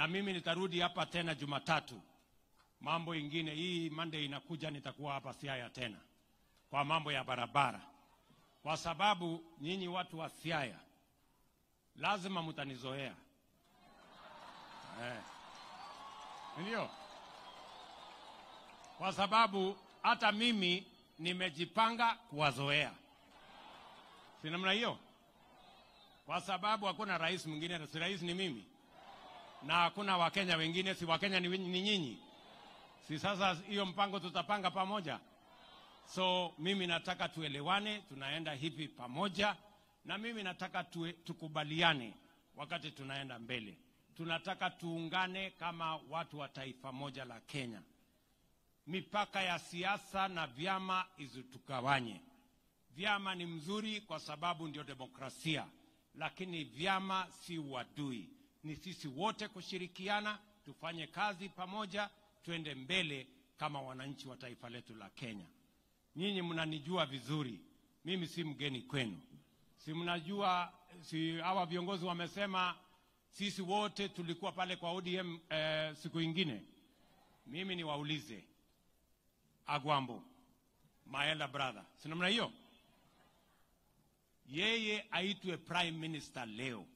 na mimi nitarudi hapa tena Jumatatu. Mambo ingine hii Monday inakuja, nitakuwa hapa Siaya tena kwa mambo ya barabara, kwa sababu nyinyi watu wa Siaya lazima mtanizoea eh. Ndio, kwa sababu hata mimi nimejipanga kuwazoea, si namna hiyo? Kwa sababu hakuna rais mwingine, si rais ni mimi na hakuna wakenya wengine, si wakenya ni, ni nyinyi, si sasa hiyo mpango tutapanga pamoja. So mimi nataka tuelewane, tunaenda hivi pamoja, na mimi nataka tue, tukubaliane wakati tunaenda mbele. Tunataka tuungane kama watu wa taifa moja la Kenya. Mipaka ya siasa na vyama izitugawanye. Vyama ni mzuri kwa sababu ndio demokrasia, lakini vyama si uadui ni sisi wote kushirikiana, tufanye kazi pamoja, tuende mbele kama wananchi wa taifa letu la Kenya. Nyinyi mnanijua vizuri, mimi si mgeni kwenu. Si mnajua, si hawa viongozi wamesema sisi wote tulikuwa pale kwa ODM eh, siku ingine. Mimi niwaulize Agwambo, my elder brother, si namna hiyo? Yeye aitwe prime minister leo.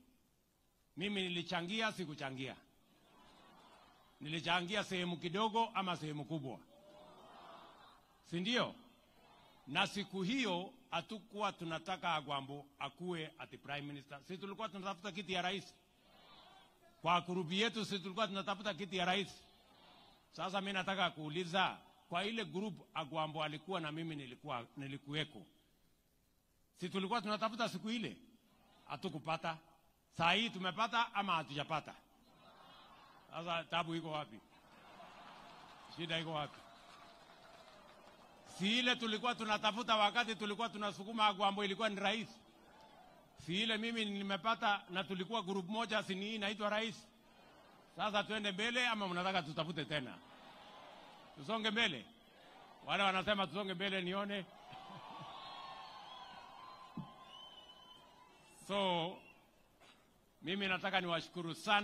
Mimi nilichangia, sikuchangia? Nilichangia sehemu kidogo ama sehemu kubwa, si ndio? Na siku hiyo hatukuwa tunataka Agwambo akuwe ati prime minister. Sisi tulikuwa tunatafuta kiti ya rais kwa grupi yetu, sisi tulikuwa tunatafuta kiti ya rais. Sasa mi nataka kuuliza kwa ile group Agwambo alikuwa na mimi nilikuwa nilikuweko, si tulikuwa tunatafuta siku ile? Hatukupata saa hii tumepata ama hatujapata? Sasa tabu iko wapi? Shida iko wapi? Si ile tulikuwa tunatafuta wakati tulikuwa tunasukuma Agwambo, ilikuwa ni rais? Si ile mimi nimepata na tulikuwa grupu moja, si ni inaitwa rais? Sasa tuende mbele ama mnataka tutafute tena? Tusonge mbele? Wale wanasema tusonge mbele, nione so mimi nataka niwashukuru sana.